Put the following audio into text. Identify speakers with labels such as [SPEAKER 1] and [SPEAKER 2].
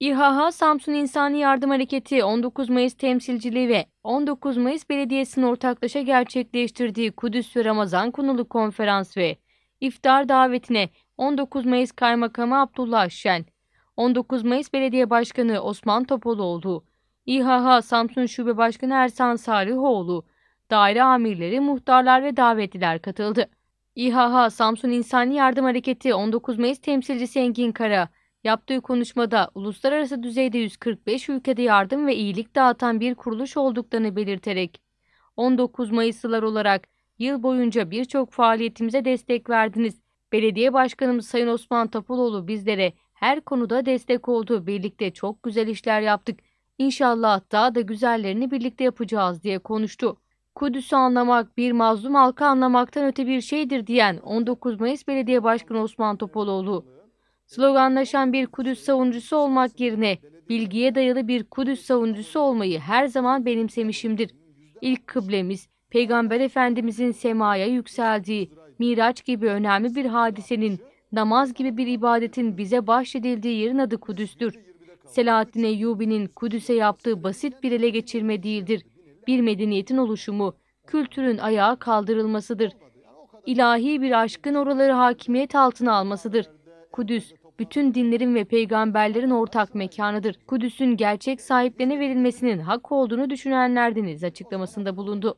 [SPEAKER 1] İHH Samsun İnsani Yardım Hareketi 19 Mayıs temsilciliği ve 19 Mayıs Belediyesi'nin ortaklaşa gerçekleştirdiği Kudüs ve Ramazan konulu konferans ve iftar davetine 19 Mayıs Kaymakamı Abdullah Şen, 19 Mayıs Belediye Başkanı Osman Topaloğlu, İHH Samsun Şube Başkanı Ersan Salihoğlu, daire amirleri, muhtarlar ve davetliler katıldı. İHH Samsun İnsani Yardım Hareketi 19 Mayıs temsilcisi Engin Kara, Yaptığı konuşmada uluslararası düzeyde 145 ülkede yardım ve iyilik dağıtan bir kuruluş olduklarını belirterek 19 Mayıslılar olarak yıl boyunca birçok faaliyetimize destek verdiniz. Belediye Başkanımız Sayın Osman Tapuloğlu bizlere her konuda destek oldu. Birlikte çok güzel işler yaptık. İnşallah daha da güzellerini birlikte yapacağız diye konuştu. Kudüs'ü anlamak bir mazlum halka anlamaktan öte bir şeydir diyen 19 Mayıs Belediye Başkanı Osman Topaloğlu, Sloganlaşan bir Kudüs savunucusu olmak yerine bilgiye dayalı bir Kudüs savunucusu olmayı her zaman benimsemişimdir. İlk kıblemiz Peygamber Efendimizin semaya yükseldiği, Miraç gibi önemli bir hadisenin, namaz gibi bir ibadetin bize bahşedildiği yerin adı Kudüs'tür. Selahaddin Eyyubi'nin Kudüs'e yaptığı basit bir ele geçirme değildir. Bir medeniyetin oluşumu, kültürün ayağa kaldırılmasıdır. İlahi bir aşkın oraları hakimiyet altına almasıdır. Kudüs, bütün dinlerin ve peygamberlerin ortak mekanıdır. Kudüs'ün gerçek sahiplerine verilmesinin hak olduğunu düşünenlerdeniz açıklamasında bulundu.